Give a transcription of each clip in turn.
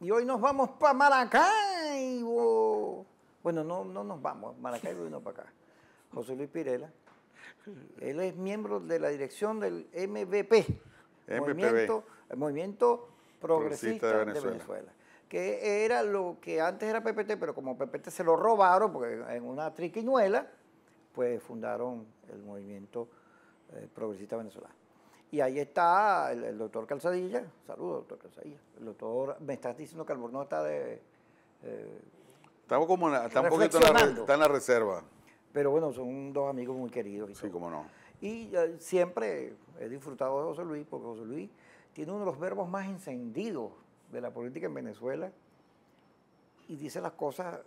Y hoy nos vamos para Maracaibo. Bueno, no, no nos vamos, Maracaibo vino para acá. José Luis Pirela. Él es miembro de la dirección del MVP, Movimiento, el Movimiento Progresista, de, Venezuela. que era lo que antes era PPT, pero como PPT se lo robaron, porque en una triquiñuela, pues fundaron el Movimiento eh, Progresista Venezolano. Y ahí está el, doctor Calzadilla. Saludos, doctor Calzadilla. El doctor, me estás diciendo que Albornoz está de... Eh, estamos como está un poquito en la, reserva. Pero bueno, son dos amigos muy queridos. Y sí, como no. Y eh, siempre he disfrutado de José Luis, porque José Luis tiene uno de los verbos más encendidos de la política en Venezuela y dice las cosas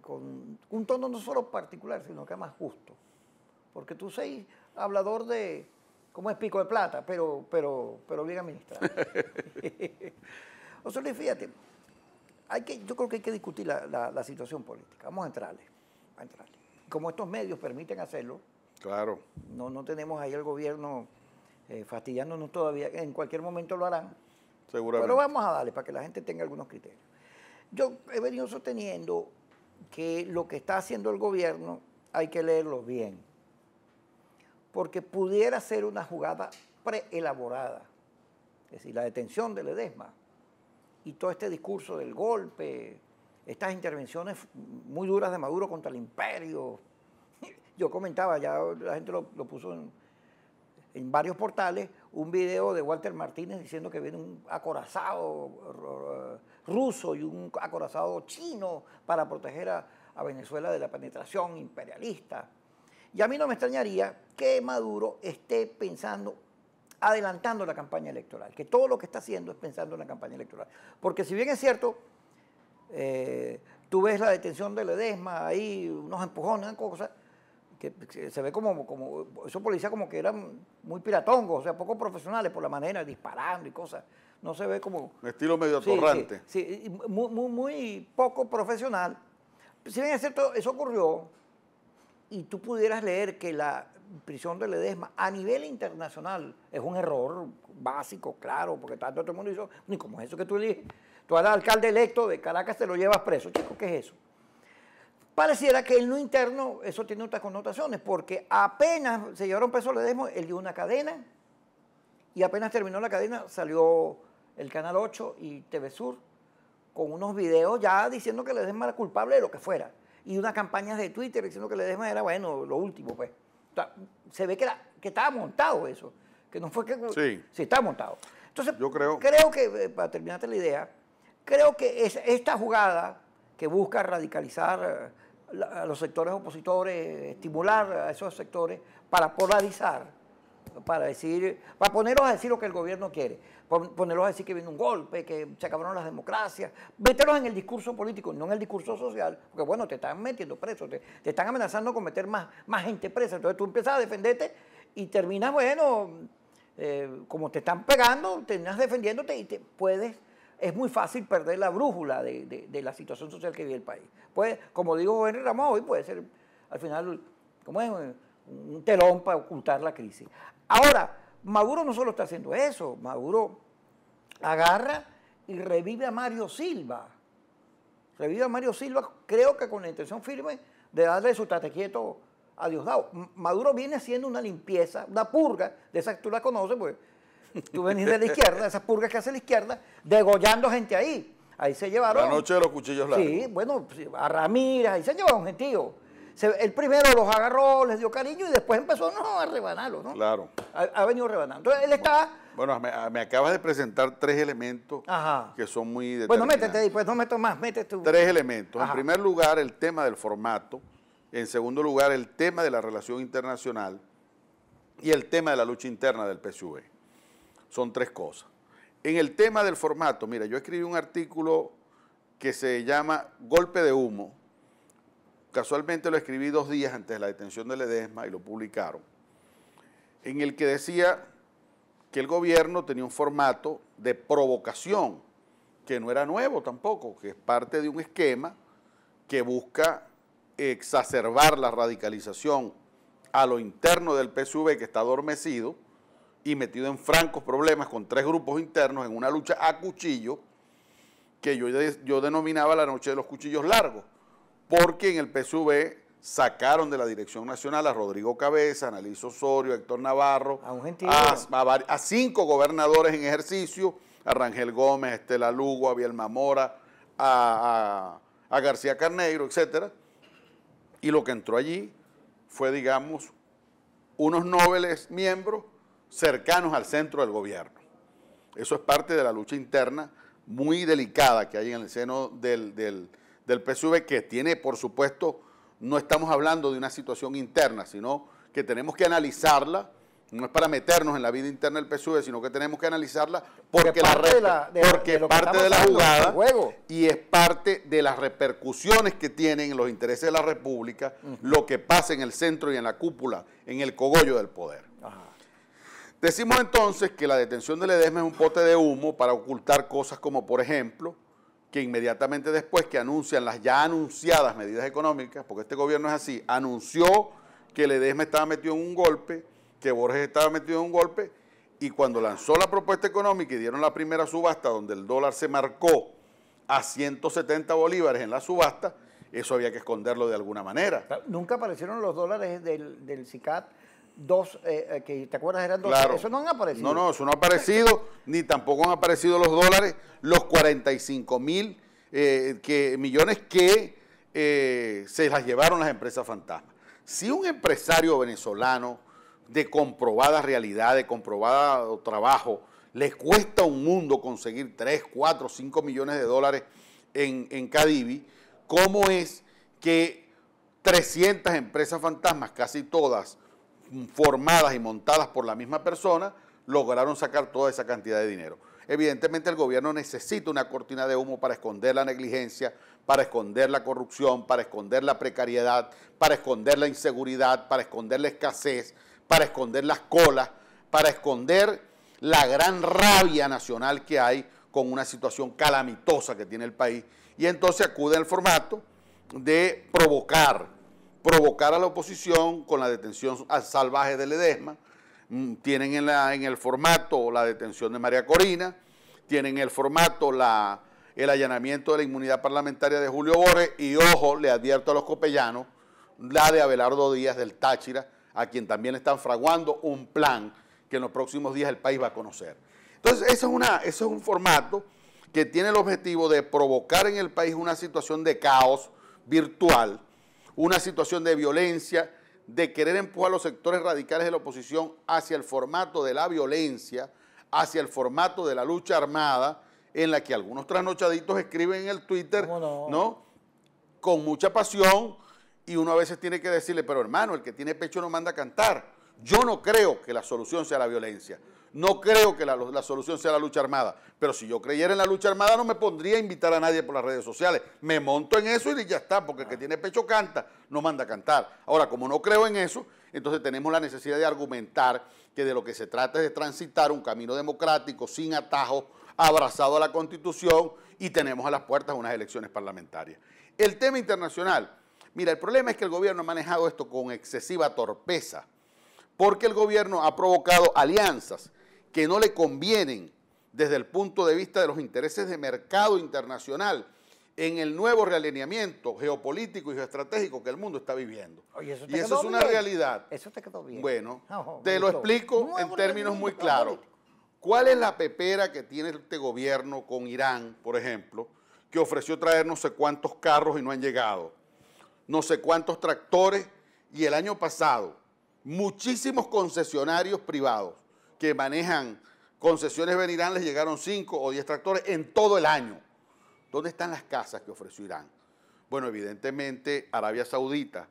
con un tono no solo particular, sino que más justo. Porque tú seis hablador de, como es pico de plata, pero, pero, pero bien administrado. o sea, fíjate, hay que, yo creo que hay que discutir la, situación política. Vamos a entrarle, a entrarle. Como estos medios permiten hacerlo, claro. no, no tenemos ahí al gobierno eh, fastidiándonos todavía, en cualquier momento lo harán. Seguramente. Pero vamos a darle para que la gente tenga algunos criterios. Yo he venido sosteniendo que lo que está haciendo el gobierno hay que leerlo bien porque pudiera ser una jugada preelaborada, es decir, la detención de Ledesma y todo este discurso del golpe, estas intervenciones muy duras de Maduro contra el imperio. Yo comentaba, ya la gente lo, puso en, varios portales, un video de Walter Martínez diciendo que viene un acorazado ruso y un acorazado chino para proteger a Venezuela de la penetración imperialista. Y a mí no me extrañaría que Maduro esté pensando, adelantando la campaña electoral, que todo lo que está haciendo es pensando en la campaña electoral. Porque si bien es cierto, eh, tú ves la detención de Ledesma, ahí unos empujones, cosas, que se ve como, como esos policías como que eran muy piratongos, o sea, poco profesionales por la manera, disparando y cosas. No se ve como... estilo medio atorrante. Sí, muy, muy, muy, poco profesional. Si bien es cierto, eso ocurrió, y tú pudieras leer que la prisión de Ledesma a nivel internacional es un error básico, claro, porque tanto todo el mundo hizo, ni como es eso que tú dices. Tú eres alcalde electo de Caracas te lo llevas preso, chico, ¿qué es eso? Pareciera que el no interno eso tiene otras connotaciones, porque apenas se llevaron preso Ledesma, él dio una cadena y apenas terminó la cadena salió el Canal 8 y TV Sur con unos videos ya diciendo que Ledesma era culpable de lo que fuera y unas campañas de Twitter diciendo que le dejen era, bueno, lo último, pues. se ve que, que estaba montado eso, que no fue que... Sí. Sí, estaba montado. Entonces, yo creo, creo que, eh, para terminarte la idea, creo que esta jugada que busca radicalizar eh, a los sectores opositores, estimular a esos sectores para polarizar, para decir, para ponerlos a decir lo que el gobierno quiere, ponerlos a decir que viene un golpe, que se acabaron las democracias, meterlos en el discurso político, no en el discurso social, porque bueno, te están metiendo presos, te, están amenazando con meter más, más gente presa, entonces tú empiezas a defenderte y terminas, bueno, eh, como te están pegando, terminas defendiéndote y te puedes es muy fácil perder la brújula de, la situación social que vive el país. Pues, como digo Henry Ramón, hoy puede ser al final, ¿cómo es? un telón para ocultar la crisis. Ahora, Maduro no solo está haciendo eso, Maduro agarra y revive a Mario Silva. Revive a Mario Silva, creo que con la intención firme de darle su tate quieto a Diosdado. Maduro viene haciendo una limpieza, una purga, de esas tú la conoces, pues tú venís de la izquierda, esas purgas que hace la izquierda, degollando gente ahí. Ahí se llevaron. La noche de los cuchillos largos. Sí, bueno, a Ramírez, ahí se llevaron gentío el primero los agarró, les dio cariño y después empezó no, a rebanarlo, ¿no? Claro. Ha, venido rebanando. Entonces él está... Bueno, me, acabas de presentar tres elementos que son muy pues determinantes. Bueno, métete ahí, pues no meto más, métete tú. Tres elementos. En primer lugar, el tema del formato. En segundo lugar, el tema de la relación internacional y el tema de la lucha interna del PSUV. Son tres cosas. En el tema del formato, mira, yo escribí un artículo que se llama Golpe de Humo, casualmente lo escribí dos días antes de la detención de Ledesma y lo publicaron, en el que decía que el gobierno tenía un formato de provocación, que no era nuevo tampoco, que es parte de un esquema que busca exacerbar la radicalización a lo interno del PSV que está adormecido y metido en francos problemas con tres grupos internos en una lucha a cuchillo que yo, yo denominaba la noche de los cuchillos largos, porque en el PSV sacaron de la dirección nacional a Rodrigo Cabeza, a Analizo Osorio, a Héctor Navarro, a, cinco gobernadores en ejercicio, a Rangel Gómez, a Estela Lugo, a Bielma Mora, a, García Carneiro, etc. Y lo que entró allí fue, digamos, unos nobles miembros cercanos al centro del gobierno. Eso es parte de la lucha interna muy delicada que hay en el seno del del PSV que tiene, por supuesto, no estamos hablando de una situación interna, sino que tenemos que analizarla, no es para meternos en la vida interna del PSV, sino que tenemos que analizarla porque, es parte la, de la, porque parte de la jugada y es parte de las repercusiones que tienen los intereses de la República lo que pasa en el centro y en la cúpula, en el cogollo del poder. Decimos entonces que la detención de EDESME es un pote de humo para ocultar cosas como, por ejemplo, que inmediatamente después que anuncian las ya anunciadas medidas económicas, porque este gobierno es así, anunció que Ledesma estaba metido en un golpe, que Borges estaba metido en un golpe, y cuando lanzó la propuesta económica y dieron la primera subasta donde el dólar se marcó a 170 bolívares en la subasta, eso había que esconderlo de alguna manera. Nunca aparecieron los dólares del, del CICAT dos, eh, eh, que te acuerdas eran dos, eso no han aparecido. No, no, eso no ha aparecido, ni tampoco han aparecido los dólares, los 45 mil eh, que, millones que se las llevaron las empresas fantasmas. Si un empresario venezolano de comprobada realidad, de comprobado trabajo, le cuesta un mundo conseguir 3, 4, 5 millones de dólares en, en Cadivi, ¿cómo es que 300 empresas fantasmas, casi todas formadas y montadas por la misma persona, lograron sacar toda esa cantidad de dinero. Evidentemente el gobierno necesita una cortina de humo para esconder la negligencia, para esconder la corrupción, para esconder la precariedad, para esconder la inseguridad, para esconder la escasez, para esconder las colas, para esconder la gran rabia nacional que hay con una situación calamitosa que tiene el país. Y entonces acude al formato de provocar provocar a la oposición con la detención salvaje de Ledesma, mm, tienen en, la, en el formato la detención de María Corina, tienen en el formato la, el allanamiento de la inmunidad parlamentaria de Julio Borges y, ojo, le advierto a los copellanos, la de Abelardo Díaz del Táchira, a quien también están fraguando un plan que en los próximos días el país va a conocer. Entonces, eso es, una, eso es un formato que tiene el objetivo de provocar en el país una situación de caos virtual, una situación de violencia, de querer empujar a los sectores radicales de la oposición hacia el formato de la violencia, hacia el formato de la lucha armada, en la que algunos trasnochaditos escriben en el Twitter, no? Con mucha pasión, y uno a veces tiene que decirle, pero hermano, el que tiene pecho no manda a cantar. Yo no creo que la solución sea la violencia. No creo que la, solución sea la lucha armada. Pero si yo creyera en la lucha armada, no me pondría a invitar a nadie por las redes sociales. Me monto en eso y ya está, porque el que tiene pecho canta, no manda a cantar. Ahora, como no creo en eso, entonces tenemos la necesidad de argumentar que de lo que se trata es de transitar un camino democrático, sin atajos, abrazado a la Constitución, y tenemos a las puertas unas elecciones parlamentarias. El tema internacional. Mira, el problema es que el gobierno ha manejado esto con excesiva torpeza porque el gobierno ha provocado alianzas que no le convienen desde el punto de vista de los intereses de mercado internacional en el nuevo realineamiento geopolítico y geoestratégico que el mundo está viviendo. y eso es una realidad. Eso te quedó bien. Bueno, te lo explico en términos muy claros. ¿Cuál es la pepera que tiene este gobierno con Irán, por ejemplo, que ofreció traer no sé cuántos carros y no han llegado? No sé cuántos tractores y el año pasado muchísimos concesionarios privados que manejan concesiones venirán, les llegaron 5 o 10 tractores en todo el año. ¿Dónde están las casas que ofreció Irán? Bueno, evidentemente Arabia Saudita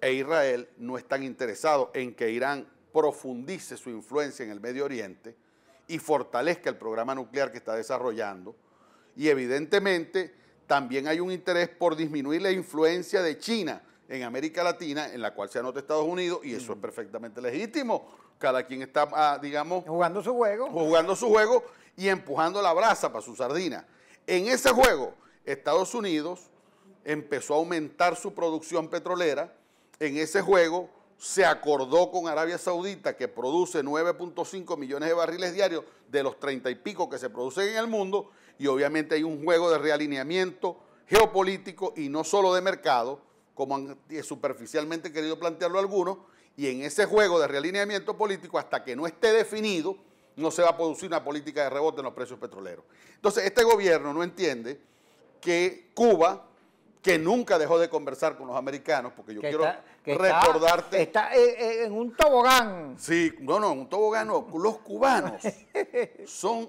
e Israel no están interesados en que Irán profundice su influencia en el Medio Oriente y fortalezca el programa nuclear que está desarrollando. Y evidentemente también hay un interés por disminuir la influencia de China en América Latina, en la cual se anota Estados Unidos, y eso es perfectamente legítimo. Cada quien está, ah, digamos... Jugando su juego. Jugando su juego y empujando la brasa para su sardina. En ese juego, Estados Unidos empezó a aumentar su producción petrolera. En ese juego se acordó con Arabia Saudita, que produce 9.5 millones de barriles diarios de los 30 y pico que se producen en el mundo, y obviamente hay un juego de realineamiento geopolítico y no solo de mercado, como han eh, superficialmente querido plantearlo algunos, y en ese juego de realineamiento político, hasta que no esté definido, no se va a producir una política de rebote en los precios petroleros. Entonces, este gobierno no entiende que Cuba, que nunca dejó de conversar con los americanos, porque yo quiero recordarte... Está, está, eh, eh, en un tobogán. Sí, no, no, en un tobogán no. Los cubanos son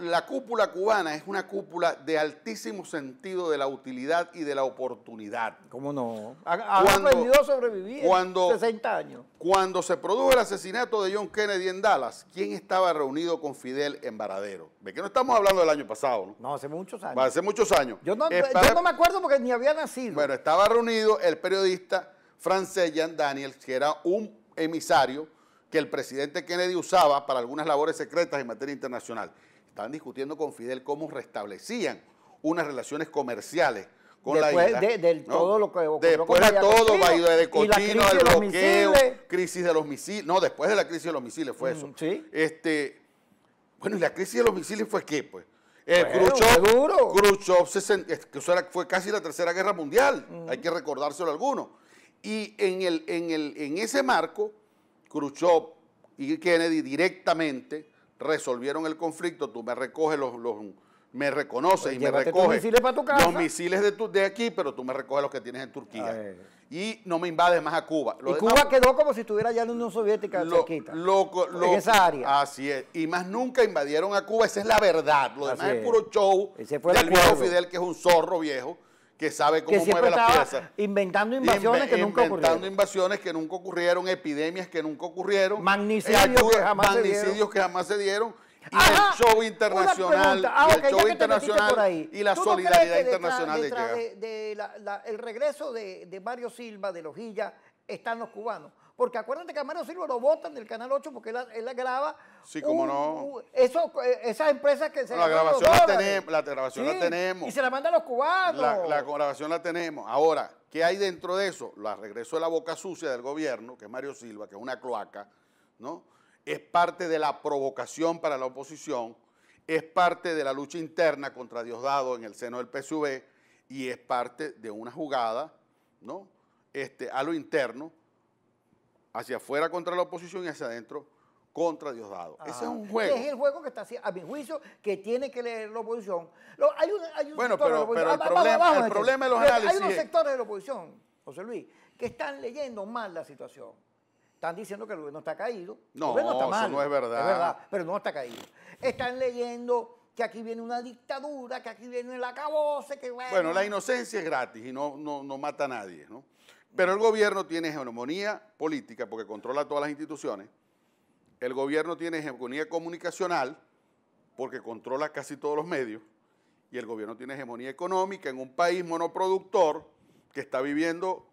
la cúpula cubana es una cúpula de altísimo sentido de la utilidad y de la oportunidad. ¿Cómo no? Ha, cuando, a sobrevivir 60 años. Cuando se produjo el asesinato de John Kennedy en Dallas, ¿quién estaba reunido con Fidel en Varadero? Ve que no estamos hablando del año pasado, ¿no? No, hace muchos años. Hace muchos años. Yo no, me acuerdo porque ni había nacido. Bueno, estaba reunido el periodista francés Jean Daniels, que era un emisario que el presidente Kennedy usaba para algunas labores secretas en materia internacional. Estaban discutiendo con Fidel cómo restablecían unas relaciones comerciales con la después De, todo lo que ocurrió Después de todo, de Cochino, de bloqueo, crisis de los misiles. No, después de la crisis de los misiles fue mm, eso. ¿Sí? Este, bueno, ¿y la crisis de los misiles fue qué? Pues eh, Khrushchev, Khrushchev fue casi la tercera guerra mundial, mm. hay que recordárselo a algunos. Y en, el, el, en ese marco, Khrushchev y Kennedy directamente resolvieron el conflicto, tú me recoges los, me reconoces pues y me recoges los misiles de, tu, de aquí, pero tú me recoges los que tienes en Turquía. Y no me invades más a Cuba. y Cuba quedó como si estuviera ya en la Unión Soviética lo, en esa área. Así es. Y más nunca invadieron a Cuba, esa es la verdad. Lo demás es. puro show fue el del viejo Fidel, que es un zorro viejo que sabe cómo mueve las piezas. Inventando invasiones que nunca ocurrieron. Inventando invasiones que nunca ocurrieron, epidemias que nunca ocurrieron. Magnicidios, que, jamás se dieron. Y el show internacional, ah, y el show internacional y la solidaridad internacional de, El regreso de, de Mario Silva, de Lojilla, están los cubanos. Porque acuérdate que a Mario Silva lo votan del Canal 8 porque él, la graba. Sí, como uh, no. Uh, eso, eh, esas empresas que se. la grabación, la tenemos, la grabación la tenemos. Y se la manda a los cubanos. La, grabación la tenemos. Ahora, ¿qué hay dentro de eso? La regreso de la boca sucia del gobierno, que es Mario Silva, que es una cloaca, ¿no? Es parte de la provocación para la oposición, es parte de la lucha interna contra Diosdado en el seno del PSV y es parte de una jugada, ¿no? Este, a lo interno hacia afuera contra la oposición y hacia adentro contra Diosdado. Ese es ah. un juego. Es el juego que está a mi juicio, que tiene que leer la oposición. hay un, bueno, pero, pero, el, ah, problema, el problema de los Hay unos sectores de la oposición, José Luis, que están leyendo mal la situación. Están diciendo que el gobierno está caído. No, está mal, eso no es verdad. pero no está caído. Están leyendo que aquí viene una dictadura, que aquí viene el acabose, que bueno... la inocencia es gratis y no, no, no mata a nadie, ¿no? Pero el gobierno tiene hegemonía política porque controla todas las instituciones. El gobierno tiene hegemonía comunicacional porque controla casi todos los medios. Y el gobierno tiene hegemonía económica en un país monoproductor que está viviendo,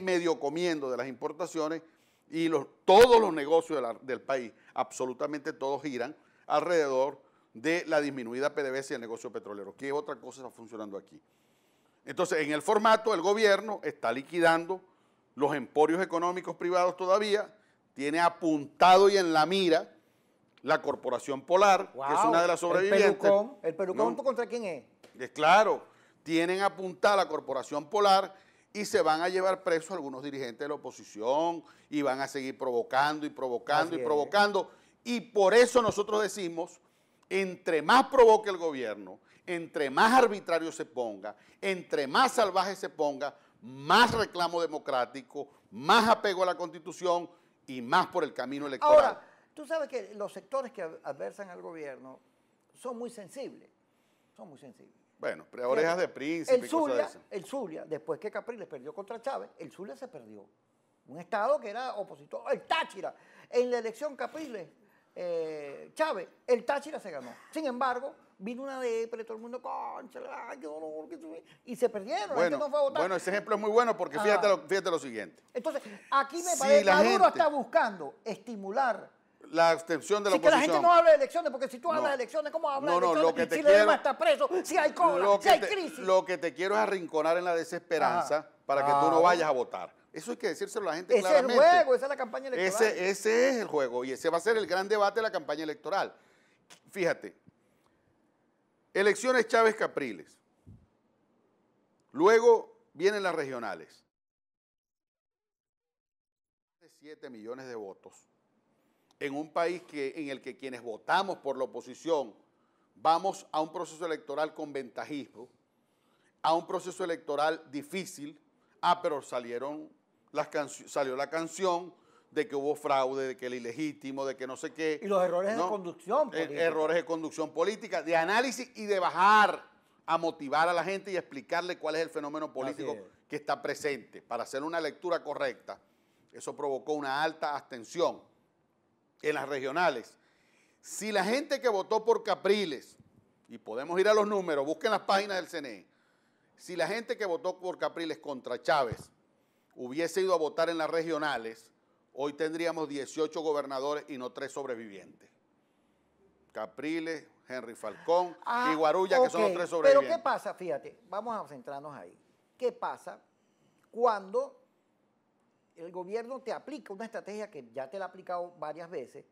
medio comiendo de las importaciones y todos los negocios del país, absolutamente todos giran alrededor de la disminuida PDVSA y el negocio petrolero, ¿Qué otra cosa está funcionando aquí. Entonces, en el formato, el gobierno está liquidando los emporios económicos privados todavía, tiene apuntado y en la mira la Corporación Polar, que es una de las sobrevivientes. ¿El el contra quién es? Es eh, claro, tienen apuntada la Corporación Polar y se van a llevar presos algunos dirigentes de la oposición y van a seguir provocando y provocando y provocando. Y por eso nosotros decimos entre más provoque el gobierno, entre más arbitrario se ponga, entre más salvaje se ponga, más reclamo democrático, más apego a la constitución y más por el camino electoral. Ahora, tú sabes que los sectores que adversan al gobierno son muy sensibles, son muy sensibles. Bueno, pero orejas de príncipe. El Zulia, el Zulia, después que Capriles perdió contra Chávez, el Zulia se perdió. Un Estado que era opositor. El Táchira, en la elección Capriles eh, Chávez, el Táchira se ganó. Sin embargo, vino una depre, todo el mundo, concha, y se perdieron. Bueno, no fue a votar. bueno, ese ejemplo es muy bueno porque ah. fíjate lo, siguiente. Entonces, aquí me parece que Maduro gente, está buscando estimular la abstención de la sí, oposición. que la gente no habla de elecciones, porque si tú hablas de elecciones, ¿cómo hablas no, no, de elecciones? Lo que te quiero, está preso, si hay crisis. Lo que te quiero es arrinconar en la desesperanza para que tú no ah. vayas a votar. Eso hay que decírselo a la gente claramente. Ese es el juego, esa es la campaña electoral. Ese, es el juego y ese va a ser el gran debate de la campaña electoral. Fíjate, elecciones Chávez Capriles. Luego vienen las regionales. 7 millones de votos en un país que, en el que quienes votamos por la oposición vamos a un proceso electoral con ventajismo, a un proceso electoral difícil, ah, pero salieron salió la canción de que hubo fraude, de que era ilegítimo, de que no sé qué. Y los errores de conducción eh, política. Errores de conducción política, de análisis y de bajar a motivar a la gente y explicarle cuál es el fenómeno político que está presente. Para hacer una lectura correcta, eso provocó una alta abstención en las regionales. Si la gente que votó por Capriles, y podemos ir a los números, busquen las páginas del CNE, si la gente que votó por Capriles contra Chávez hubiese ido a votar en las regionales, hoy tendríamos 18 gobernadores y no tres sobrevivientes. Capriles, Henry Falcón y ah, Guarulla, que son los tres sobrevivientes. Pero ¿qué pasa? Fíjate, vamos a centrarnos ahí. ¿Qué pasa cuando el gobierno te aplica una estrategia que ya te la ha aplicado varias veces?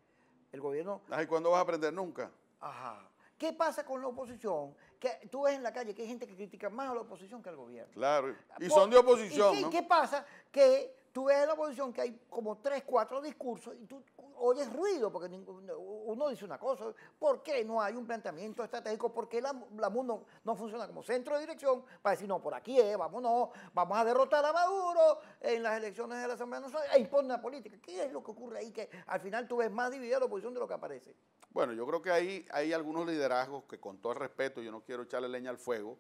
El gobierno... Ay, ¿cuándo vas a aprender nunca? Ajá. ¿Qué pasa con la oposición? Que tú ves en la calle que hay gente que critica más a la oposición que al gobierno. Claro, y ah, son de oposición. ¿Y qué pasa? Que tú ves en la oposición que hay como tres, cuatro discursos y tú oyes ruido, porque uno dice una cosa, ¿por qué no hay un planteamiento estratégico? ¿Por qué la, la no, funciona como centro de dirección para decir, no, por aquí es, vámonos, vamos a derrotar a Maduro en las elecciones de la Asamblea Nacional Ahí pone la política? ¿Qué es lo que ocurre ahí que al final tú ves más dividida la oposición de lo que aparece? Bueno, yo creo que ahí hay algunos liderazgos que con todo el respeto, yo no quiero echarle leña al fuego,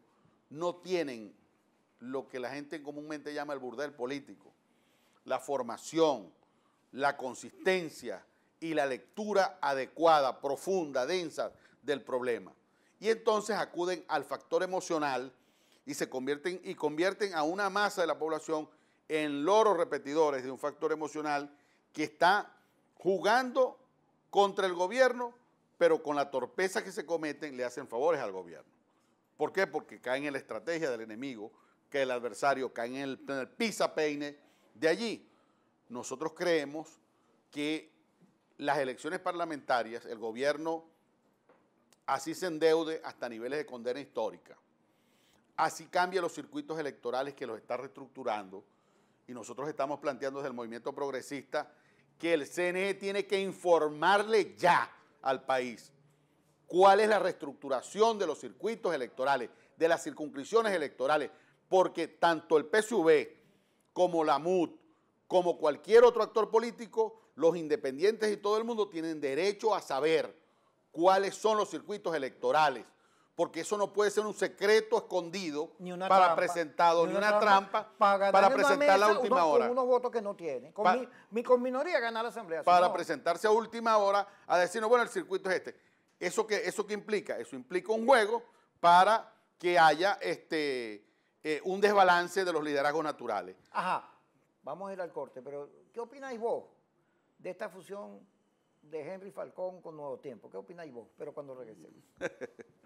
no tienen lo que la gente comúnmente llama el burdel político la formación, la consistencia y la lectura adecuada, profunda, densa del problema. Y entonces acuden al factor emocional y se convierten y convierten a una masa de la población en loros repetidores de un factor emocional que está jugando contra el gobierno, pero con la torpeza que se cometen le hacen favores al gobierno. ¿Por qué? Porque caen en la estrategia del enemigo, que el adversario cae en el, en el pisa peine de allí, nosotros creemos que las elecciones parlamentarias, el gobierno así se endeude hasta niveles de condena histórica, así cambia los circuitos electorales que los está reestructurando, y nosotros estamos planteando desde el movimiento progresista que el CNE tiene que informarle ya al país cuál es la reestructuración de los circuitos electorales, de las circunscripciones electorales, porque tanto el PSV como la MUD, como cualquier otro actor político, los independientes y todo el mundo tienen derecho a saber cuáles son los circuitos electorales, porque eso no puede ser un secreto escondido para presentado, ni una, trampa, para, presentar la última hora. Con unos votos que no tiene, mi, minoría ganar la asamblea. Para presentarse a última hora a decirnos, bueno, el circuito es este. ¿Eso qué, ¿Eso qué implica? Eso implica un juego para que haya este, eh, un desbalance de los liderazgos naturales. Ajá, vamos a ir al corte, pero ¿qué opináis vos de esta fusión de Henry Falcón con Nuevo Tiempo? ¿Qué opináis vos? Pero cuando regresemos.